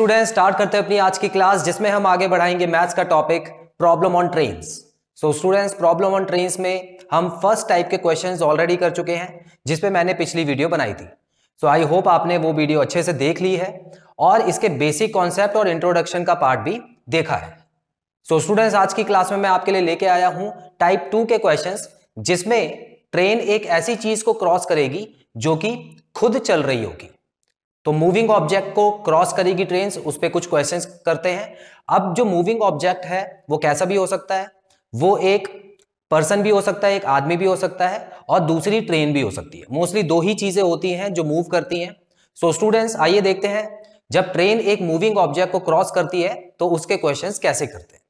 Student start करते हैं अपनी आज की क्लास जिसमें हम आगे बढ़ाएंगे मैथ्स का topic problem on train so students problem on train में हम फर्स्ट टाइप के क्वेश्चंस ऑलरेडी कर चुके हैं जिसपे मैंने पिछली वीडियो बनाई थी सो आई होप आपने वो वीडियो अच्छे से देख ली है और इसके बेसिक कॉन्सेप्ट और इंट्रोडक्शन का पार्ट भी देखा है सो so, स्टूडेंट्स आज की क्लास में मैं आपके लिए लेके आया हूं टाइप टू के क्वेश्चन जिसमें ट्रेन एक ऐसी चीज को क्रॉस करेगी जो कि खुद चल रही होगी तो मूविंग ऑब्जेक्ट को क्रॉस करेगी ट्रेन उस पर कुछ क्वेश्चन करते हैं अब जो मूविंग ऑब्जेक्ट है वो कैसा भी हो सकता है वो एक पर्सन भी हो सकता है एक आदमी भी हो सकता है और दूसरी ट्रेन भी हो सकती है मोस्टली दो ही चीजें होती हैं जो मूव करती हैं सो स्टूडेंट्स आइए देखते हैं जब ट्रेन एक मूविंग ऑब्जेक्ट को क्रॉस करती है तो उसके क्वेश्चंस कैसे करते हैं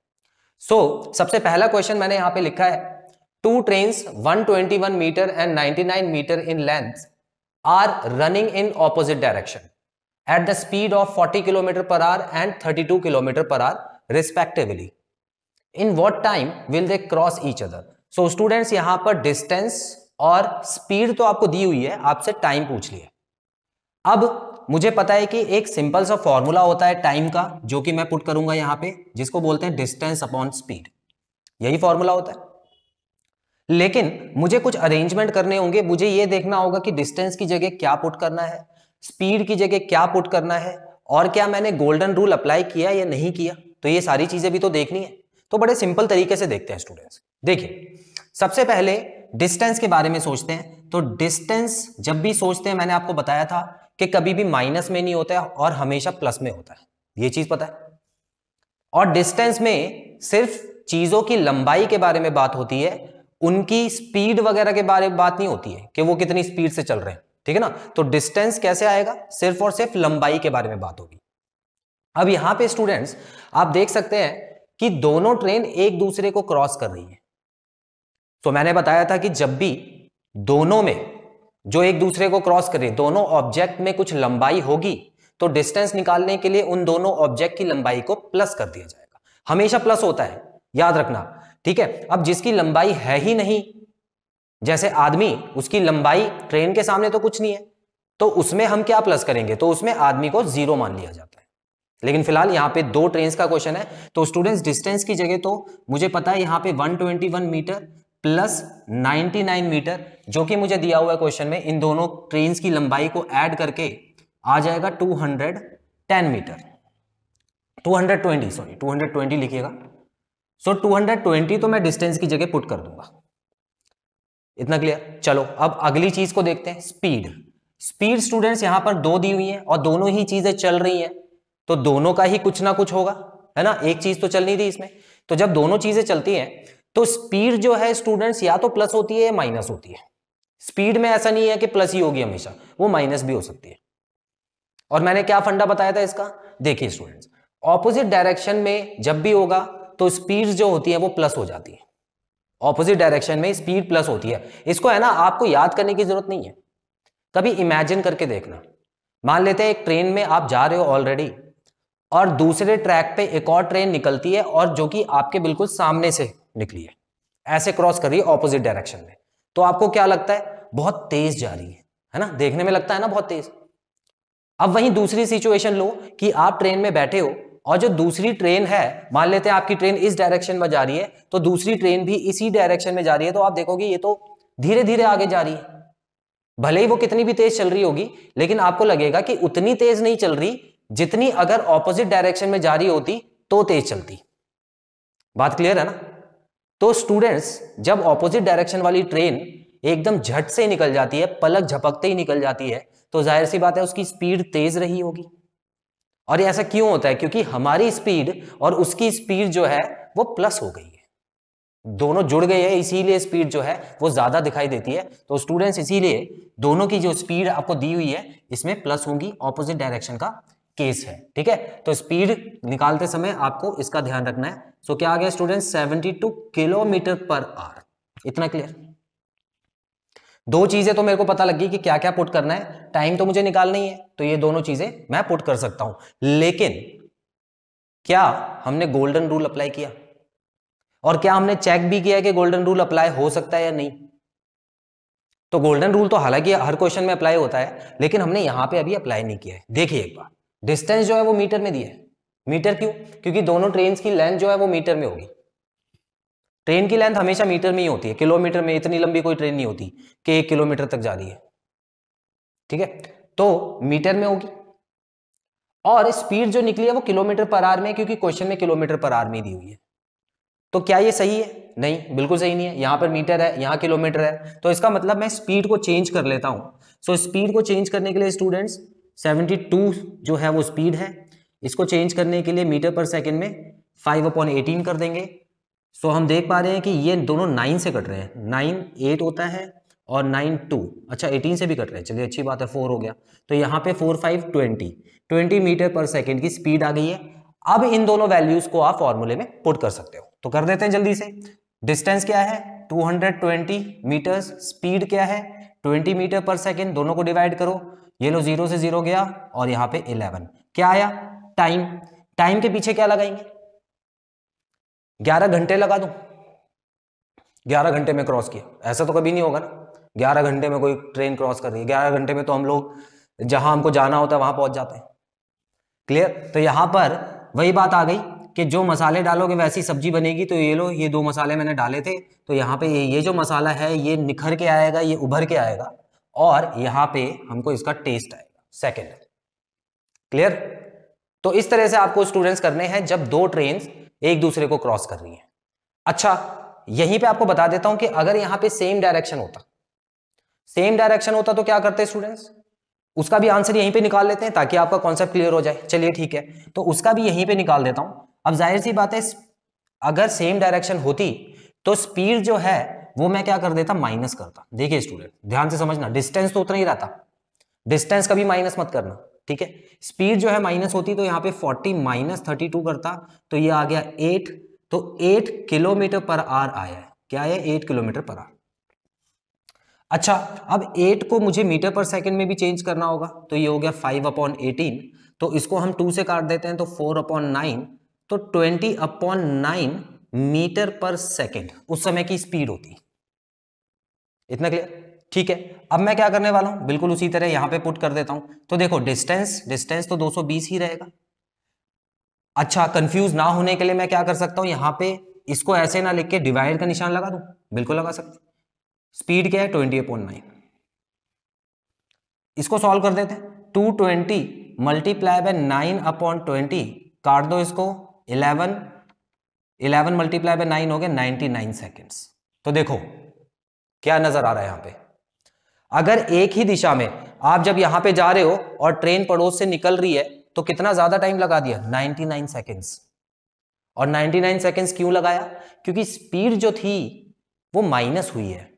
सो so, सबसे पहला क्वेश्चन मैंने यहां पे लिखा है two train one metre and ninety metre in length are running in opposite direction at the speed of forty kilometre per hour and thirty two kilometre per hour respectively in what time will they cross each other so students यहां पर distance और speed तो आपको दी हुई है आपसे time पूछ लिया अब मुझे पता है कि एक सिंपल सा फॉर्मूला होता है टाइम का जो कि मैं पुट करूंगा यहां पे जिसको बोलते हैं डिस्टेंस अपॉन स्पीड यही फॉर्मूला होता है लेकिन मुझे कुछ अरेंजमेंट करने होंगे मुझे ये देखना होगा कि डिस्टेंस की जगह क्या पुट करना है स्पीड की जगह क्या पुट करना है और क्या मैंने गोल्डन रूल अप्लाई किया या नहीं किया तो ये सारी चीजें भी तो देखनी है तो बड़े सिंपल तरीके से देखते हैं स्टूडेंट्स देखिए सबसे पहले डिस्टेंस के बारे में सोचते हैं तो डिस्टेंस जब भी सोचते हैं मैंने आपको बताया था कि कभी भी माइनस में नहीं होता है और हमेशा प्लस में होता है ये चीज पता है और डिस्टेंस में सिर्फ चीजों की लंबाई के बारे में बात होती है उनकी स्पीड वगैरह के बारे में बात नहीं होती है कि वो कितनी स्पीड से चल रहे हैं ठीक है ना तो डिस्टेंस कैसे आएगा सिर्फ और सिर्फ लंबाई के बारे में बात होगी अब यहां पे स्टूडेंट्स आप देख सकते हैं कि दोनों ट्रेन एक दूसरे को क्रॉस कर रही है तो मैंने बताया था कि जब भी दोनों में जो एक दूसरे को क्रॉस कर रही है दोनों ऑब्जेक्ट में कुछ लंबाई होगी तो डिस्टेंस निकालने के लिए उन दोनों ऑब्जेक्ट की लंबाई को प्लस कर दिया जाएगा हमेशा प्लस होता है याद रखना ठीक है अब जिसकी लंबाई है ही नहीं जैसे आदमी उसकी लंबाई ट्रेन के सामने तो कुछ नहीं है तो उसमें हम क्या प्लस करेंगे तो उसमें आदमी को जीरो मान लिया जाता है लेकिन फिलहाल यहाँ पे दो ट्रेन का क्वेश्चन है तो स्टूडेंट्स डिस्टेंस की जगह तो मुझे पता है यहाँ पे 121 मीटर प्लस 99 मीटर जो कि मुझे दिया हुआ है क्वेश्चन में इन दोनों ट्रेन की लंबाई को ऐड करके आ जाएगा 210 मीटर 220 सॉरी 220 लिखिएगा सो so, 220 तो मैं डिस्टेंस की जगह पुट कर दूंगा इतना क्लियर चलो अब अगली चीज को देखते हैं स्पीड स्पीड स्टूडेंट्स यहां पर दो दी हुई है और दोनों ही चीजें चल रही हैं तो दोनों का ही कुछ ना कुछ होगा है ना एक चीज तो चल नहीं थी इसमें तो जब दोनों चीजें चलती हैं तो स्पीड जो है स्टूडेंट्स या तो प्लस होती है या माइनस होती है स्पीड में ऐसा नहीं है कि प्लस ही होगी हमेशा वो माइनस भी हो सकती है और मैंने क्या फंडा बताया था इसका देखिए स्टूडेंट्स ऑपोजिट डायरेक्शन में जब भी होगा तो स्पीड जो होती है वो प्लस हो जाती है ऑपोजिट डायरेक्शन में स्पीड प्लस होती है इसको है ना आपको याद करने की जरूरत नहीं है कभी इमेजिन करके देखना मान लेते हैं एक ट्रेन में आप जा रहे हो ऑलरेडी और दूसरे ट्रैक पे एक और ट्रेन निकलती है और जो कि आपके बिल्कुल सामने से निकली है ऐसे क्रॉस कर रही है ऑपोजिट डायरेक्शन में तो आपको क्या लगता है बहुत तेज जा रही है है ना देखने में लगता है ना बहुत तेज अब वहीं दूसरी सिचुएशन लो कि आप ट्रेन में बैठे हो और जो दूसरी ट्रेन है मान लेते हैं आपकी ट्रेन इस डायरेक्शन में जा रही है तो दूसरी ट्रेन भी इसी डायरेक्शन में जा रही है तो आप देखोगे ये तो धीरे धीरे आगे जा रही है भले ही वो कितनी भी तेज चल रही होगी लेकिन आपको लगेगा कि उतनी तेज नहीं चल रही जितनी अगर ऑपोजिट डायरेक्शन में जा रही होती तो तेज चलती बात क्लियर है ना तो स्टूडेंट्स जब ऑपोजिट डायरेक्शन वाली ट्रेन एकदम झट से निकल जाती है पलक झपकते ही निकल जाती है तो जाहिर सी बात है उसकी स्पीड तेज रही होगी और ऐसा क्यों होता है क्योंकि हमारी स्पीड और उसकी स्पीड जो है वो प्लस हो गई है दोनों जुड़ गए हैं इसीलिए स्पीड जो है वो ज्यादा दिखाई देती है तो स्टूडेंट्स इसीलिए दोनों की जो स्पीड आपको दी हुई है इसमें प्लस होंगी ऑपोजिट डायरेक्शन का केस है ठीक है तो स्पीड निकालते समय आपको इसका ध्यान रखना है सो क्या आ गया student seventy kilometre per hour इतना क्लियर दो चीजें तो मेरे को पता लगी कि क्या क्या पुट करना है टाइम तो मुझे निकालना ही है तो ये दोनों चीजें मैं पुट कर सकता हूं लेकिन क्या हमने गोल्डन रूल अप्लाई किया और क्या हमने चेक भी किया कि गोल्डन रूल अप्लाई हो सकता है या नहीं तो गोल्डन रूल तो हालांकि हर क्वेश्चन में अप्लाई होता है लेकिन हमने यहां पे अभी अप्लाई नहीं किया है देखिए एक बार डिस्टेंस जो है वो मीटर में दिया है मीटर क्यों क्योंकि दोनों ट्रेन की लेंथ जो है वो मीटर में होगी ट्रेन की लेंथ हमेशा मीटर में ही होती है किलोमीटर में इतनी लंबी कोई ट्रेन नहीं होती कि एक किलोमीटर तक जा रही है ठीक है तो मीटर में होगी और स्पीड जो निकली है वो किलोमीटर पर आर में क्योंकि क्वेश्चन में किलोमीटर पर आर में दी हुई है तो क्या ये सही है नहीं बिल्कुल सही नहीं है यहां पर मीटर है यहां किलोमीटर है तो इसका मतलब मैं स्पीड को चेंज कर लेता हूं सो so, स्पीड को चेंज करने के लिए स्टूडेंट्स 72 जो है वो स्पीड है इसको चेंज करने के लिए मीटर पर सेकेंड में 5 अपॉन एटीन कर देंगे सो हम देख पा रहे हैं कि ये दोनों नाइन से कट रहे हैं नाइन एट होता है और नाइन टू अच्छा एटीन से भी कट रहे हैं चलिए अच्छी बात है फोर हो गया तो यहाँ पे four five twenty twenty metre per second की स्पीड आ गई है अब इन दोनों वैल्यूज को आप फॉर्मूले में पुट कर सकते हो तो कर देते हैं जल्दी से डिस्टेंस क्या है 220 मीटर्स स्पीड क्या है 20 मीटर पर सेकेंड दोनों को डिवाइड करो ये लो जीरो से जीरो गया और यहाँ पे 11 क्या आया टाइम टाइम के पीछे क्या लगाएंगे ग्यारह घंटे लगा दूं ग्यारह घंटे में क्रॉस किया ऐसा तो कभी नहीं होगा ना ग्यारह घंटे में कोई ट्रेन क्रॉस कर रही है ग्यारह घंटे में तो हम लोग जहां हमको जाना होता है वहां पहुंच जाते हैं क्लियर तो यहाँ पर वही बात आ गई कि जो मसाले डालोगे वैसी सब्जी बनेगी तो ये लो ये दो मसाले मैंने डाले थे तो यहाँ पे ये ये जो मसाला है ये निखर के आएगा ये उभर के आएगा और यहाँ पे हमको इसका टेस्ट आएगा सेकेंड क्लियर तो इस तरह से आपको स्टूडेंट्स करने हैं जब दो ट्रेन एक दूसरे को क्रॉस कर रही है अच्छा यहीं पे आपको बता देता हूं कि अगर यहां पे सेम डायरेक्शन होता सेम डायरेक्शन होता तो क्या करते स्टूडेंट्स उसका भी आंसर यहीं पे निकाल लेते हैं ताकि आपका कॉन्सेप्ट क्लियर हो जाए चलिए ठीक है तो उसका भी यहीं पे निकाल देता हूं अब जाहिर सी बात है अगर सेम डायरेक्शन होती तो स्पीड जो है वो मैं क्या कर देता माइनस करता देखिए स्टूडेंट ध्यान से समझना डिस्टेंस तो उतना ही रहता डिस्टेंस कभी माइनस मत करना ठीक है स्पीड जो है माइनस होती तो यहाँ पे 40 माइनस थर्टी करता तो ये आ गया 8 तो 8 किलोमीटर पर आर आया है क्या है 8 किलोमीटर पर आर अच्छा अब 8 को मुझे मीटर पर सेकंड में भी चेंज करना होगा तो ये हो गया 5 अपॉन एटीन तो इसको हम 2 से काट देते हैं तो 4 अपॉन नाइन तो 20 upon nine metre per second उस समय की स्पीड होती इतना क्लियर ठीक है अब मैं क्या करने वाला हूं बिल्कुल उसी तरह यहां पे पुट कर देता हूं तो देखो डिस्टेंस डिस्टेंस तो 220 ही रहेगा अच्छा कंफ्यूज ना होने के लिए मैं क्या कर सकता हूं यहां पे इसको ऐसे ना लिख के डिवाइड का निशान लगा दू बिल्कुल लगा सकते स्पीड क्या है ट्वेंटी अपॉन नाइन इसको सॉल्व कर देते two twenty multiply by nine upon twenty काट दो इसको eleven eleven multiply by nine हो गया नाइनटी नाइन सेकेंड्स तो देखो क्या नजर आ रहा है यहां पर अगर एक ही दिशा में आप जब यहां पे जा रहे हो और ट्रेन पड़ोस से निकल रही है तो कितना ज्यादा टाइम लगा दिया 99 सेकंड्स और 99 सेकंड्स क्यों लगाया क्योंकि स्पीड जो थी वो माइनस हुई है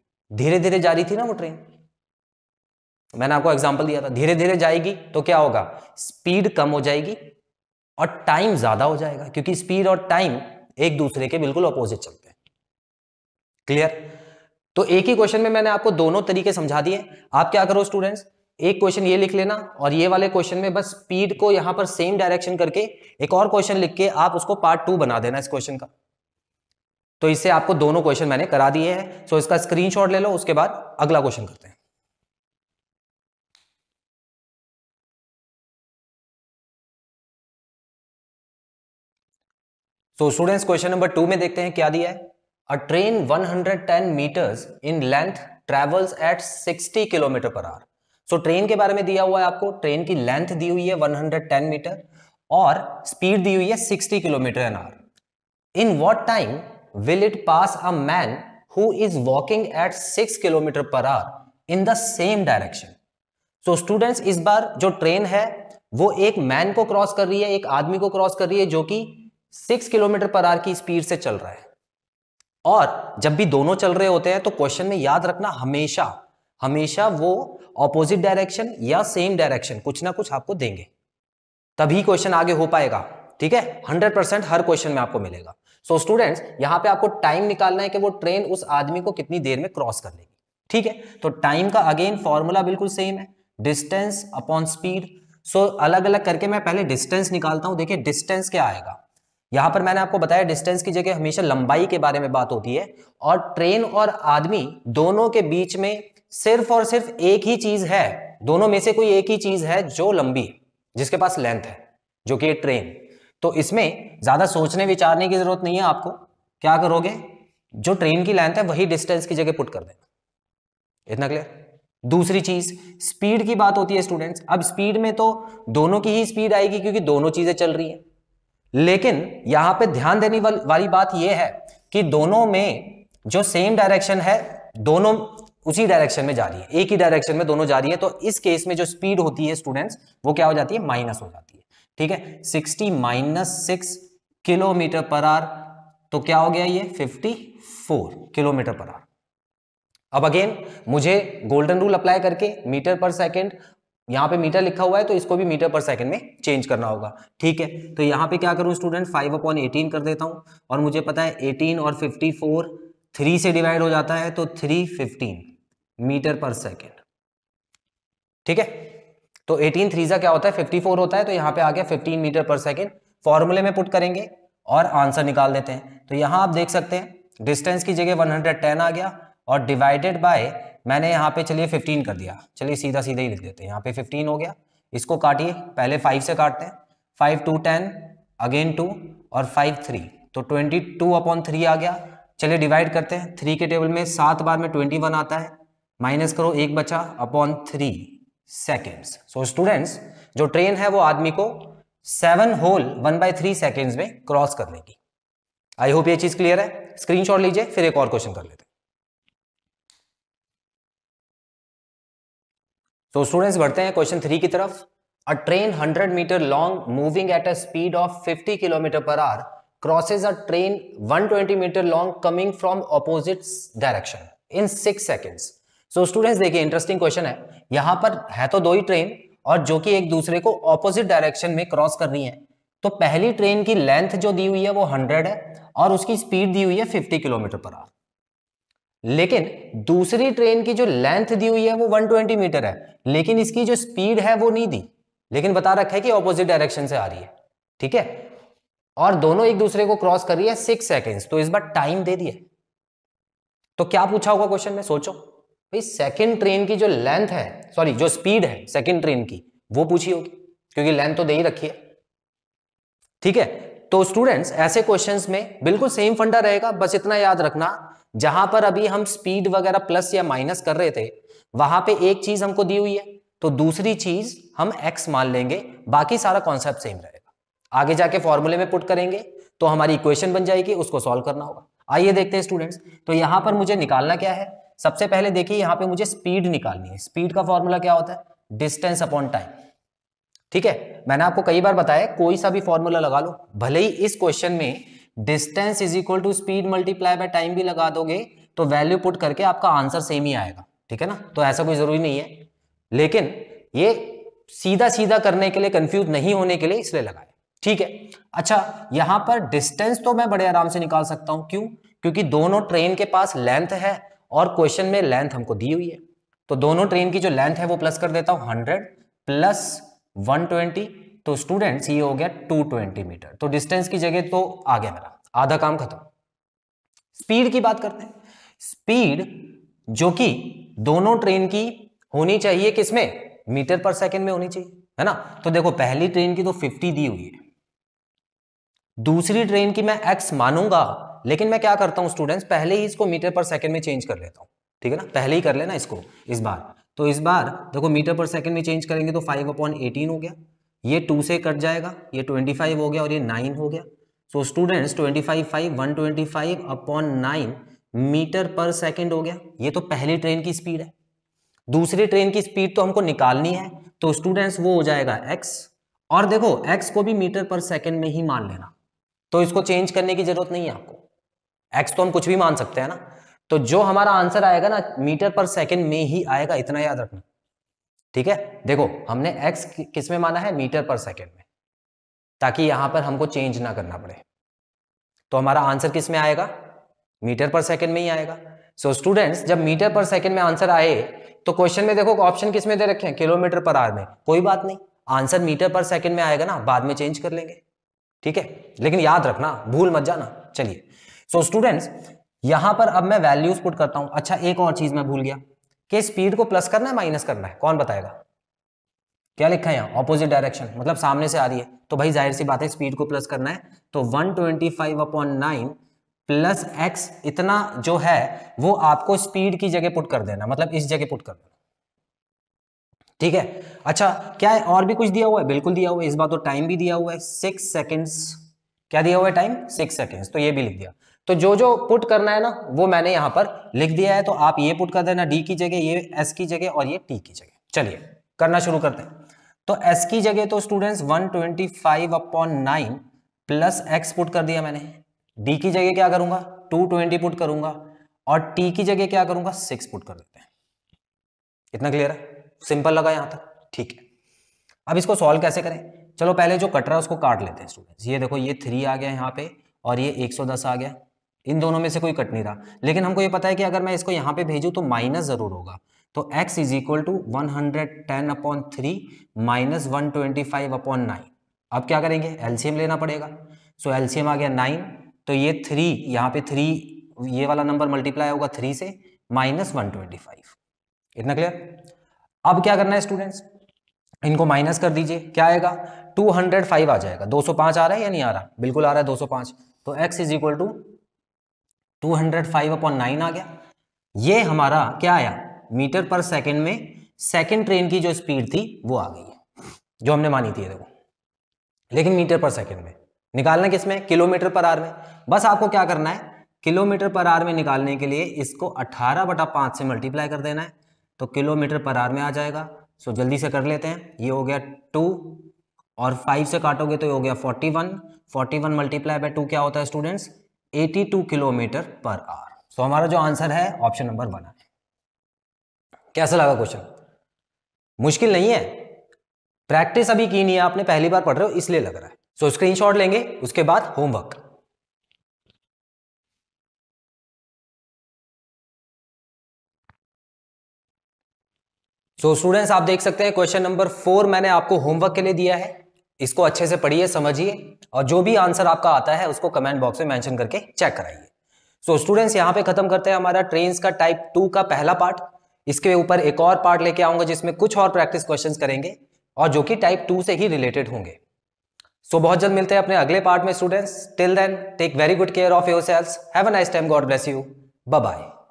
धीरे धीरे जा रही थी ना वो ट्रेन मैंने आपको एग्जाम्पल दिया था धीरे धीरे जाएगी तो क्या होगा स्पीड कम हो जाएगी और टाइम ज्यादा हो जाएगा क्योंकि स्पीड और टाइम एक दूसरे के बिल्कुल अपोजिट चलते हैं क्लियर तो एक ही क्वेश्चन में मैंने आपको दोनों तरीके समझा दिए आप क्या करो स्टूडेंट्स एक क्वेश्चन ये लिख लेना और ये वाले क्वेश्चन में बस स्पीड को यहां पर सेम डायरेक्शन करके एक और क्वेश्चन लिख के आप उसको पार्ट टू बना देना इस क्वेश्चन का तो इससे आपको दोनों क्वेश्चन मैंने करा दिए हैं सो इसका स्क्रीन ले लो उसके बाद अगला क्वेश्चन करते हैं so students question number two में देखते हैं क्या दिया है A train 110 meters in length travels at 60 km per hour. So so, ट्रेन के बारे में दिया हुआ है आपको ट्रेन की लेंथ दी हुई है 110 मीटर और स्पीड दी हुई है 60 kilometre an hour in what time will it pass a man who is walking at 6 kilometre per hour in the same direction so students इस बार जो ट्रेन है वो एक मैन को क्रॉस कर रही है एक आदमी को क्रॉस कर रही है जो कि 6 किलोमीटर पर आवर की स्पीड से चल रहा है और जब भी दोनों चल रहे होते हैं तो क्वेश्चन में याद रखना हमेशा हमेशा वो ऑपोजिट डायरेक्शन या सेम डायरेक्शन कुछ ना कुछ आपको देंगे तभी क्वेश्चन आगे हो पाएगा ठीक है हंड्रेड परसेंट हर क्वेश्चन में आपको मिलेगा सो so, स्टूडेंट्स यहां पे आपको टाइम निकालना है कि वो ट्रेन उस आदमी को कितनी देर में क्रॉस कर लेगी ठीक है तो टाइम का अगेन फॉर्मूला बिल्कुल सेम है डिस्टेंस अपॉन स्पीड सो अलग अलग करके मैं पहले डिस्टेंस निकालता हूं देखिए डिस्टेंस क्या आएगा यहां पर मैंने आपको बताया डिस्टेंस की जगह हमेशा लंबाई के बारे में बात होती है और ट्रेन और आदमी दोनों के बीच में सिर्फ और सिर्फ एक ही चीज है दोनों में से कोई एक ही चीज है जो लंबी जिसके पास लेंथ है जो कि ट्रेन तो इसमें ज्यादा सोचने विचारने की जरूरत नहीं है आपको क्या करोगे जो ट्रेन की लेंथ है वही डिस्टेंस की जगह पुट कर देना इतना क्लियर दूसरी चीज स्पीड की बात होती है स्टूडेंट्स अब स्पीड में तो दोनों की ही स्पीड आएगी क्योंकि दोनों चीजें चल रही हैं लेकिन यहां पे ध्यान देने वाली बात यह है कि दोनों में जो सेम डायरेक्शन है दोनों उसी डायरेक्शन में जा रही है एक ही डायरेक्शन में दोनों जा रही है तो इस केस में जो स्पीड होती है स्टूडेंट्स वो क्या हो जाती है माइनस हो जाती है ठीक है sixty minus six kilometre per hour तो क्या हो गया ये fifty four kilometre per hour अब अगेन मुझे गोल्डन रूल अप्लाई करके मीटर पर सेकेंड यहाँ पे मीटर लिखा हुआ है तो इसको भी मीटर पर सेकंड में चेंज करना होगा ठीक है तो यहाँ पे क्या करूँ स्टूडेंट फाइव अपॉन एटीन कर देता हूँ और मुझे पता है एटीन और फिफ्टी फोर थ्री से डिवाइड हो जाता है तो three fifteen metre per second ठीक है तो एटीन थ्री सा क्या होता है फिफ्टी फोर होता है तो यहाँ पे आ गया फिफ्टीन मीटर पर सेकेंड फॉर्मूले में पुट करेंगे और आंसर निकाल देते हैं तो यहाँ आप देख सकते हैं डिस्टेंस की जगह 110 आ गया और डिवाइडेड बाय मैंने यहाँ पे चलिए 15 कर दिया चलिए सीधा सीधा ही लिख देते हैं यहाँ पे 15 हो गया इसको काटिए पहले 5 से काटते हैं 5 टू 10 अगेन 2 और 5 3 तो 22 टू अपॉन थ्री आ गया चलिए डिवाइड करते हैं थ्री के टेबल में सात बार में वन आता है माइनस करो एक बचा upon three seconds so students जो ट्रेन है वो आदमी को seven whole one by three seconds में क्रॉस कर लेगी आई होप ये चीज क्लियर है स्क्रीनशॉट लीजिए फिर एक और क्वेश्चन कर लेते हैं तो स्टूडेंट्स बढ़ते हैं क्वेश्चन थ्री की तरफ a train 100 metre long moving at a speed of 50 kilometre per hour crosses a train 120 metre long coming from opposite direction in six seconds so students देखिए इंटरेस्टिंग क्वेश्चन है यहाँ पर है तो दो ही ट्रेन और जो कि एक दूसरे को ऑपोजिट डायरेक्शन में क्रॉस करनी है तो पहली ट्रेन की लेंथ जो दी हुई है वो 100 है और उसकी स्पीड दी हुई है 50 किलोमीटर पर आवर लेकिन दूसरी ट्रेन की जो लेंथ दी हुई है वो 120 मीटर है लेकिन इसकी जो स्पीड है वो नहीं दी लेकिन बता रखा है कि ऑपोजिट डायरेक्शन से आ रही है ठीक है और दोनों एक दूसरे को क्रॉस कर रही है सिक्स सेकेंड्स तो इस बार टाइम दे दिया तो क्या पूछा होगा क्वेश्चन में सोचो भाई सेकेंड ट्रेन की जो लेंथ है सॉरी जो स्पीड है सेकेंड ट्रेन की वो पूछी होगी क्योंकि लेंथ तो दे ही रखी है ठीक है तो स्टूडेंट्स ऐसे क्वेश्चंस में बिल्कुल सेम फंडा रहेगा बस इतना याद रखना जहां पर अभी हम स्पीड वगैरह प्लस या माइनस कर रहे थे वहां पे एक चीज हमको दी हुई है तो दूसरी चीज हम एक्स मान लेंगे बाकी सारा कॉन्सेप्ट सेम रहेगा आगे जाके फॉर्मूले में पुट करेंगे तो हमारी इक्वेशन बन जाएगी उसको सॉल्व करना होगा आइए देखते हैं स्टूडेंट्स तो यहां पर मुझे निकालना क्या है सबसे पहले देखिए यहां पर मुझे स्पीड निकालनी है स्पीड का फॉर्मूला क्या होता है डिस्टेंस अपॉन टाइम ठीक है मैंने आपको कई बार बताया कोई सा भी फॉर्मूला लगा लो भले ही इस क्वेश्चन में distance is equal to speed multiply by time भी लगा दोगे तो वैल्यू पुट करके आपका आंसर सेम ही आएगा ठीक है ना तो ऐसा कोई जरूरी नहीं है लेकिन ये सीधा सीधा करने के लिए कंफ्यूज नहीं होने के लिए इसलिए लगाए ठीक है अच्छा यहां पर डिस्टेंस तो मैं बड़े आराम से निकाल सकता हूं क्यों क्योंकि दोनों ट्रेन के पास लेंथ है और क्वेश्चन में लेंथ हमको दी हुई है तो दोनों ट्रेन की जो लेंथ है वो प्लस कर देता हूं हंड्रेड प्लस वन ट्वेंटी तो स्टूडेंट्स ये हो गया 220 मीटर तो डिस्टेंस की जगह तो आ गया मेरा आधा काम खत्म स्पीड की बात करते हैं स्पीड जो कि दोनों ट्रेन की होनी चाहिए किसमें मीटर पर सेकेंड में होनी चाहिए है ना तो देखो पहली ट्रेन की तो 50 दी हुई है दूसरी ट्रेन की मैं एक्स मानूंगा लेकिन मैं क्या करता हूं स्टूडेंट्स पहले ही इसको मीटर पर सेकेंड में चेंज कर लेता हूं ठीक है ना पहले ही कर लेना इसको इस बार तो इस बार देखो मीटर पर सेकंड में चेंज करेंगे तो फाइव अपॉइंट एटीन हो गया ये टू से कट जाएगा ये ट्वेंटी फाइव हो गया और ये नाइन हो गया so students twenty five five one twenty five upon nine metre per second हो गया ये तो पहली ट्रेन की स्पीड है दूसरी ट्रेन की स्पीड तो हमको निकालनी है तो स्टूडेंट्स वो हो जाएगा एक्स और देखो एक्स को भी मीटर पर सेकेंड में ही मान लेना तो इसको चेंज करने की जरूरत नहीं है आपको एक्स तो हम कुछ भी मान सकते हैं ना तो जो हमारा आंसर आएगा ना मीटर पर सेकेंड में ही आएगा इतना याद रखना ठीक है देखो हमने एक्स किस में माना है मीटर पर सेकेंड में ताकि यहां पर हमको चेंज ना करना पड़े तो हमारा आंसर किस में आएगा मीटर पर सेकेंड में ही आएगा सो so, स्टूडेंट्स जब मीटर पर सेकेंड में आंसर आए तो क्वेश्चन में देखो ऑप्शन किस में दे रखे हैं किलोमीटर पर आर में कोई बात नहीं आंसर मीटर पर सेकेंड में आएगा ना बाद में चेंज कर लेंगे ठीक है लेकिन याद रखना भूल मत जाना चलिए सो स्टूडेंट्स यहां पर अब मैं वैल्यूज पुट करता हूं अच्छा एक और चीज मैं भूल गया कि स्पीड को प्लस करना है माइनस करना है कौन बताएगा क्या लिखा है यहाँ ऑपोजिट डायरेक्शन मतलब सामने से आ रही है तो भाई जाहिर सी बात है स्पीड को प्लस करना है तो 125 twenty five upon nine plus x इतना जो है वो आपको स्पीड की जगह पुट कर देना मतलब इस जगह पुट कर देना ठीक है अच्छा क्या है और भी कुछ दिया हुआ है बिल्कुल दिया हुआ है इस बार तो टाइम भी दिया हुआ है सिक्स सेकेंड्स क्या दिया हुआ है टाइम सिक्स सेकेंड्स तो ये भी लिख दिया तो जो जो पुट करना है ना वो मैंने यहां पर लिख दिया है तो आप ये पुट कर देना डी की जगह ये एस की जगह और ये टी की जगह चलिए करना शुरू करते हैं तो एस की जगह तो students 125 twenty five upon nine plus x put कर दिया मैंने डी की जगह क्या करूंगा 220 पुट करूंगा और टी की जगह क्या करूंगा सिक्स पुट कर देते हैं इतना क्लियर है सिंपल लगा यहां तक ठीक है अब इसको सॉल्व कैसे करें चलो पहले जो कट रहा है उसको काट लेते हैं स्टूडेंट्स ये देखो ये थ्री आ गया यहाँ पे और ये 110 आ गया इन दोनों में से कोई कट नहीं रहा लेकिन हमको ये पता है कि अगर मैं इसको यहाँ पे भेजूँ तो माइनस ज़रूर होगा तो x is equal to one hundred ten upon three minus one twenty five upon nine अब क्या करेंगे एलसीएम लेना पड़ेगा सो so, एलसीएम आ गया नाइन तो ये थ्री यहाँ पे थ्री ये वाला नंबर मल्टीप्लाई होगा थ्री से माइनस वन ट्वेंटी फाइव इतना क्लियर अब क्या करना है स्टूडेंट्स इनको माइनस कर दीजिए क्या आएगा टू हंड्रेड फाइव आ जाएगा दो सौ 205 आ रहा है या नहीं आ रहा बिल्कुल आ रहा है दो सौ 205 तो x is equal to two hundred five upon nine आ गया ये हमारा क्या आया मीटर पर सेकेंड में सेकेंड ट्रेन की जो स्पीड थी वो आ गई है जो हमने मानी थी देखो लेकिन मीटर पर सेकेंड में निकालना किसमें किलोमीटर पर आर में बस आपको क्या करना है किलोमीटर पर आर में निकालने के लिए इसको अठारह बटा पाँच से मल्टीप्लाई कर देना है तो किलोमीटर पर आर में आ जाएगा सो जल्दी से कर लेते हैं ये हो गया टू और फाइव से काटोगे तो ये हो गया forty one forty one multiply by two क्या होता है students 82 kilometre per hour so हमारा जो आंसर है ऑप्शन नंबर वन है कैसा लगा क्वेश्चन मुश्किल नहीं है प्रैक्टिस अभी की नहीं है आपने पहली बार पढ़ रहे हो इसलिए लग रहा है सो so, स्क्रीनशॉट लेंगे उसके बाद होमवर्क सो so, स्टूडेंट्स आप देख सकते हैं क्वेश्चन नंबर फोर मैंने आपको होमवर्क के लिए दिया है इसको अच्छे से पढ़िए समझिए और जो भी आंसर आपका आता है उसको कमेंट बॉक्स में मेंशन करके चेक कराइए सो स्टूडेंट्स यहाँ पे खत्म करते हैं हमारा ट्रेन का टाइप टू का पहला पार्ट इसके ऊपर एक और पार्ट लेके आऊंगा जिसमें कुछ और प्रैक्टिस क्वेश्चन करेंगे और जो कि टाइप टू से ही रिलेटेड होंगे सो so, बहुत जल्द मिलते हैं अपने अगले पार्ट में students till then take very good care of your selves have a nice time god bless you bye